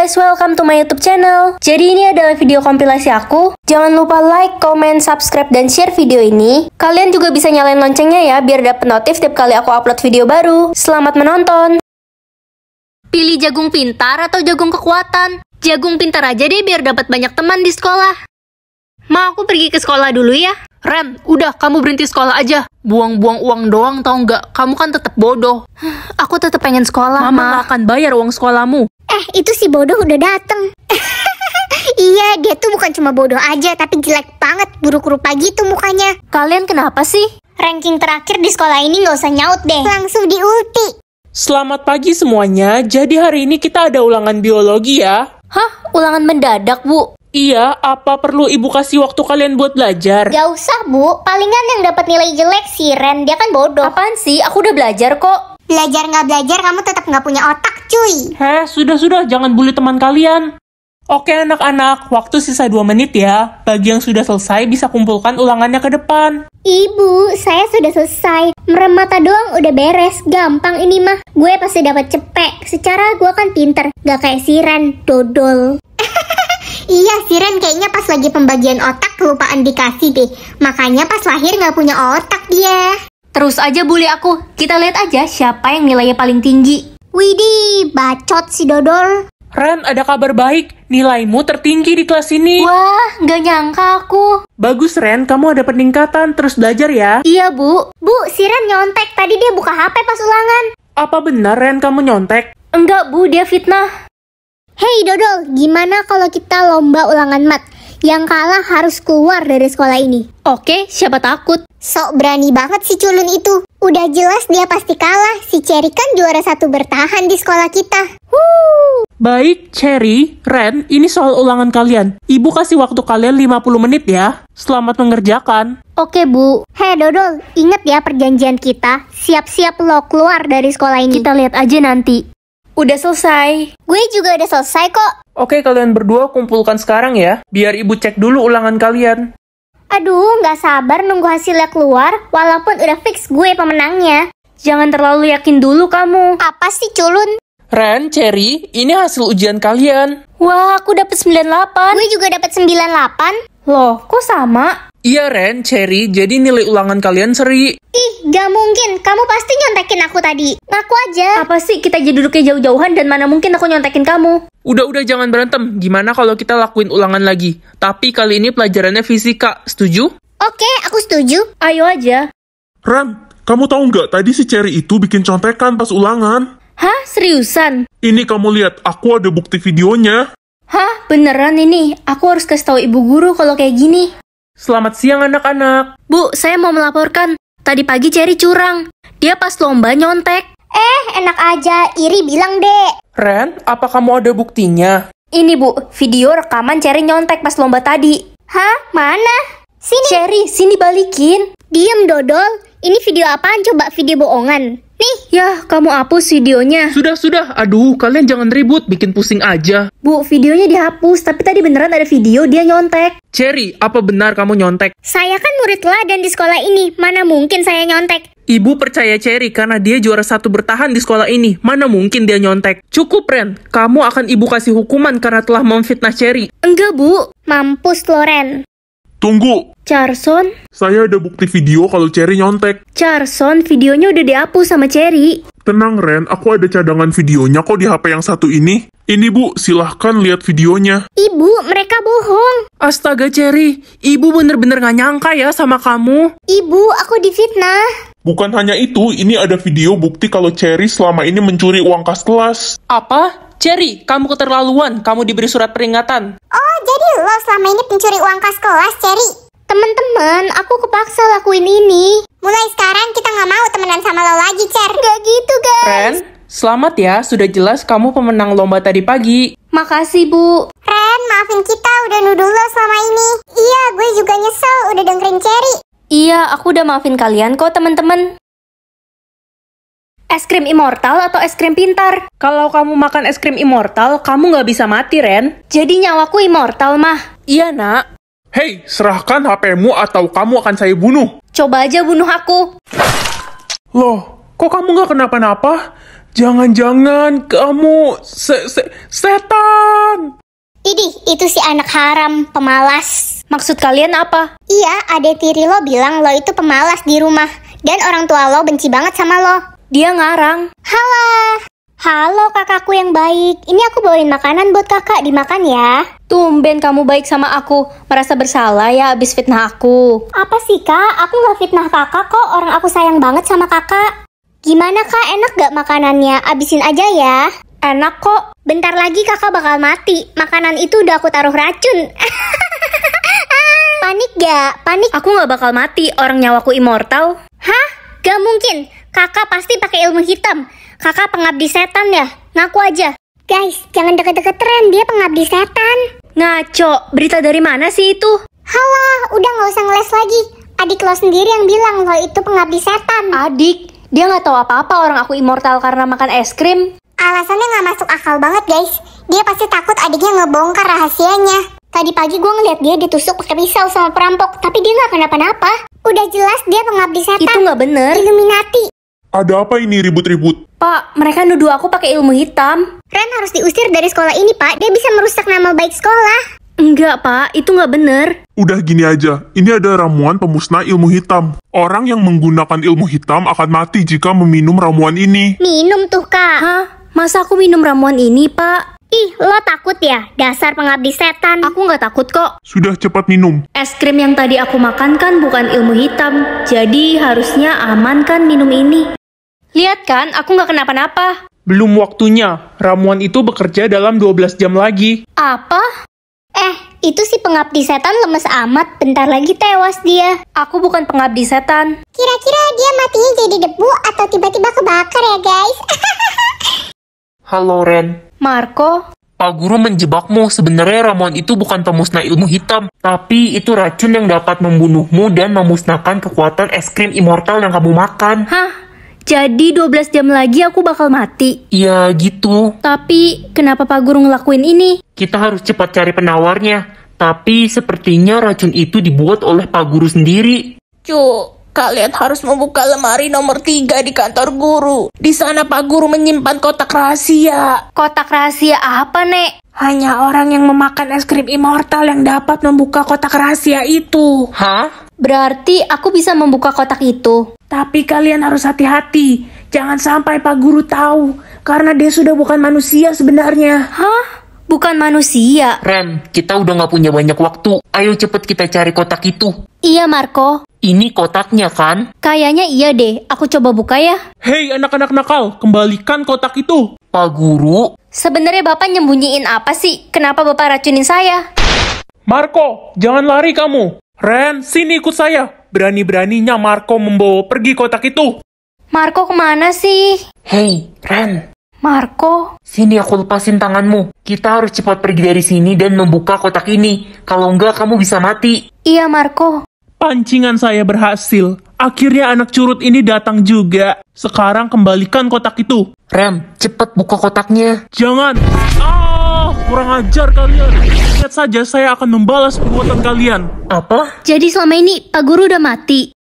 guys, welcome to my YouTube channel. Jadi ini adalah video kompilasi aku. Jangan lupa like, comment, subscribe, dan share video ini. Kalian juga bisa nyalain loncengnya ya, biar dapet notif tiap kali aku upload video baru. Selamat menonton! Pilih jagung pintar atau jagung kekuatan? Jagung pintar aja deh biar dapat banyak teman di sekolah. Ma, aku pergi ke sekolah dulu ya. Ren, udah kamu berhenti sekolah aja. Buang-buang uang doang tau nggak? Kamu kan tetap bodoh. aku tetap pengen sekolah, Mama. Mama akan bayar uang sekolahmu. Eh, itu si bodoh udah dateng. iya, dia tuh bukan cuma bodoh aja, tapi jelek banget, buruk rupa gitu mukanya. Kalian kenapa sih? Ranking terakhir di sekolah ini nggak usah nyaut deh. Langsung diulti. Selamat pagi semuanya, jadi hari ini kita ada ulangan biologi ya. Hah? Ulangan mendadak, Bu? Iya, apa perlu ibu kasih waktu kalian buat belajar? Gak usah, Bu. Palingan yang dapat nilai jelek si Ren, dia kan bodoh. Apaan sih? Aku udah belajar kok. Belajar nggak belajar kamu tetap nggak punya otak cuy. Heh, sudah-sudah jangan bully teman kalian. Oke anak-anak, waktu sisa 2 menit ya. Bagi yang sudah selesai bisa kumpulkan ulangannya ke depan. Ibu, saya sudah selesai. Merem mata doang udah beres. Gampang ini mah. Gue pasti dapat cepek. Secara gue kan pinter. Gak kayak Siren, dodol. iya, Siren kayaknya pas lagi pembagian otak kelupaan dikasih deh. Makanya pas lahir gak punya otak dia. Terus aja bully aku, kita lihat aja siapa yang nilainya paling tinggi. Widih, bacot si Dodol. Ren, ada kabar baik. Nilaimu tertinggi di kelas ini. Wah, nggak nyangka aku. Bagus, Ren. Kamu ada peningkatan. Terus belajar ya. Iya, Bu. Bu, si Ren nyontek. Tadi dia buka HP pas ulangan. Apa benar, Ren, kamu nyontek? Enggak, Bu. Dia fitnah. Hei, Dodol. Gimana kalau kita lomba ulangan mat? Yang kalah harus keluar dari sekolah ini. Oke, siapa takut? Sok berani banget si culun itu. Udah jelas dia pasti kalah. Si Cherry kan juara satu bertahan di sekolah kita. Woo! Baik, Cherry, Ren, ini soal ulangan kalian. Ibu kasih waktu kalian 50 menit ya. Selamat mengerjakan. Oke, Bu. Hei, Dodol, ingat ya perjanjian kita. Siap-siap lo keluar dari sekolah ini. Kita lihat aja nanti. Udah selesai. Gue juga udah selesai kok. Oke, kalian berdua kumpulkan sekarang ya. Biar ibu cek dulu ulangan kalian. Aduh, nggak sabar nunggu hasilnya keluar, walaupun udah fix gue pemenangnya. Jangan terlalu yakin dulu kamu. Apa sih culun? Ren, Cherry, ini hasil ujian kalian. Wah, aku dapat 98. Gue juga dapat 98. Loh, kok sama? Iya Ren, Cherry, jadi nilai ulangan kalian seri. Ih, gak mungkin. Kamu pasti nyontekin aku tadi. Aku aja. Apa sih kita jadi duduknya jauh-jauhan dan mana mungkin aku nyontekin kamu? Udah-udah jangan berantem. Gimana kalau kita lakuin ulangan lagi? Tapi kali ini pelajarannya fisika. Setuju? Oke, aku setuju. Ayo aja. Ren, kamu tahu nggak tadi si Cherry itu bikin contekan pas ulangan? Hah? Seriusan? Ini kamu lihat, aku ada bukti videonya. Hah? Beneran ini? Aku harus kasih tahu ibu guru kalau kayak gini. Selamat siang anak-anak. Bu, saya mau melaporkan. Tadi pagi Cherry curang. Dia pas lomba nyontek. Eh, enak aja. Iri bilang, deh. Ren, apa kamu ada buktinya? Ini, Bu. Video rekaman Cherry nyontek pas lomba tadi. Hah? Mana? Sini. Cherry, sini balikin. Diem, Dodol. Ini video apaan? Coba video bohongan. Nih, ya kamu hapus videonya. Sudah, sudah. Aduh, kalian jangan ribut, bikin pusing aja. Bu, videonya dihapus, tapi tadi beneran ada video dia nyontek. Cherry, apa benar kamu nyontek? Saya kan murid lah dan di sekolah ini, mana mungkin saya nyontek. Ibu percaya Cherry karena dia juara satu bertahan di sekolah ini, mana mungkin dia nyontek. Cukup, Ren. Kamu akan ibu kasih hukuman karena telah memfitnah Cherry. Enggak, Bu. Mampus, Loren. Tunggu, Charson? Saya ada bukti video kalau Cherry nyontek. Charson, videonya udah dihapus sama Cherry. Tenang Ren, aku ada cadangan videonya kok di HP yang satu ini. Ini bu, silahkan lihat videonya. Ibu, mereka bohong. Astaga Cherry, ibu bener-bener gak nyangka ya sama kamu. Ibu, aku difitnah. Bukan hanya itu, ini ada video bukti kalau Cherry selama ini mencuri uang kas kelas. Apa? Cherry, kamu keterlaluan. Kamu diberi surat peringatan. Oh, jadi lo selama ini pencuri uang kas kelas, Cherry. Teman-teman, aku kepaksa lakuin ini. Mulai sekarang kita nggak mau temenan sama lo lagi, Cer. Gak gitu, guys. Ren, selamat ya. Sudah jelas kamu pemenang lomba tadi pagi. Makasih, Bu. Ren, maafin kita udah nuduh lo selama ini. Iya, gue juga nyesel udah dengerin Cherry. Iya, aku udah maafin kalian kok, teman-teman. Es krim immortal atau es krim pintar? Kalau kamu makan es krim immortal, kamu nggak bisa mati, Ren. Jadi nyawaku immortal, mah. Iya, nak. Hei, serahkan HP-mu atau kamu akan saya bunuh. Coba aja bunuh aku. Loh, kok kamu gak kenapa-napa? Jangan-jangan kamu se -se setan. Idi, itu si anak haram, pemalas. Maksud kalian apa? Iya, adek tiri lo bilang lo itu pemalas di rumah. Dan orang tua lo benci banget sama lo. Dia ngarang. Halo. Halo kakakku yang baik, ini aku bawain makanan buat kakak, dimakan ya. Tumben kamu baik sama aku, merasa bersalah ya abis fitnah aku. Apa sih kak? Aku gak fitnah kakak kok, orang aku sayang banget sama kakak. Gimana kak, enak gak makanannya? Abisin aja ya. Enak kok. Bentar lagi kakak bakal mati, makanan itu udah aku taruh racun. panik gak? Panik? Aku gak bakal mati, orang nyawaku immortal. Hah? Gak mungkin, kakak pasti pakai ilmu hitam. Kakak pengabdi setan ya, ngaku aja. Guys, jangan deket-deket tren, dia pengabdi setan. Ngaco, berita dari mana sih itu? Halah, udah nggak usah ngeles lagi. Adik lo sendiri yang bilang lo itu pengabdi setan. Adik? Dia nggak tahu apa-apa orang aku immortal karena makan es krim. Alasannya nggak masuk akal banget guys. Dia pasti takut adiknya ngebongkar rahasianya. Tadi pagi gue ngeliat dia ditusuk pakai pisau sama perampok, tapi dia nggak kenapa-napa. Udah jelas dia pengabdi setan. Itu nggak bener. Illuminati. Ada apa ini ribut-ribut? Pak, mereka nuduh aku pakai ilmu hitam. Ren harus diusir dari sekolah ini, Pak. Dia bisa merusak nama baik sekolah. Enggak, Pak. Itu nggak bener. Udah gini aja. Ini ada ramuan pemusnah ilmu hitam. Orang yang menggunakan ilmu hitam akan mati jika meminum ramuan ini. Minum tuh, Kak. Hah? Masa aku minum ramuan ini, Pak? Ih, lo takut ya? Dasar pengabdi setan. Aku nggak takut kok. Sudah cepat minum. Es krim yang tadi aku makan kan bukan ilmu hitam. Jadi harusnya aman kan minum ini. Lihat kan, aku nggak kenapa-napa. Belum waktunya. Ramuan itu bekerja dalam 12 jam lagi. Apa? Eh, itu si pengabdi setan lemes amat. Bentar lagi tewas dia. Aku bukan pengabdi setan. Kira-kira dia matinya jadi debu atau tiba-tiba kebakar ya guys? Halo Ren. Marco. Pak Guru menjebakmu, sebenarnya ramuan itu bukan pemusnah ilmu hitam, tapi itu racun yang dapat membunuhmu dan memusnahkan kekuatan es krim immortal yang kamu makan. Hah? Jadi 12 jam lagi aku bakal mati. Ya gitu. Tapi kenapa Pak Guru ngelakuin ini? Kita harus cepat cari penawarnya. Tapi sepertinya racun itu dibuat oleh Pak Guru sendiri. Cuk, Kalian harus membuka lemari nomor 3 di kantor guru. Di sana Pak Guru menyimpan kotak rahasia. Kotak rahasia apa, Nek? Hanya orang yang memakan es krim immortal yang dapat membuka kotak rahasia itu. Hah? Berarti aku bisa membuka kotak itu. Tapi kalian harus hati-hati. Jangan sampai Pak Guru tahu, karena dia sudah bukan manusia sebenarnya. Hah? Bukan manusia? Ren, kita udah gak punya banyak waktu. Ayo cepet kita cari kotak itu. Iya, Marco. Ini kotaknya kan? Kayaknya iya deh, aku coba buka ya. Hei anak-anak nakal, kembalikan kotak itu. Pak Guru. Sebenarnya Bapak nyembunyiin apa sih? Kenapa Bapak racunin saya? Marco, jangan lari kamu. Ren, sini ikut saya. Berani-beraninya Marco membawa pergi kotak itu. Marco kemana sih? Hei, Ren. Marco. Sini aku lepasin tanganmu. Kita harus cepat pergi dari sini dan membuka kotak ini. Kalau enggak, kamu bisa mati. Iya, Marco. Pancingan saya berhasil. Akhirnya anak curut ini datang juga. Sekarang kembalikan kotak itu. Ren, cepat buka kotaknya. Jangan. Ah! Oh, kurang ajar kalian. Lihat saja saya akan membalas perbuatan kalian. Apa? Jadi selama ini Pak Guru udah mati.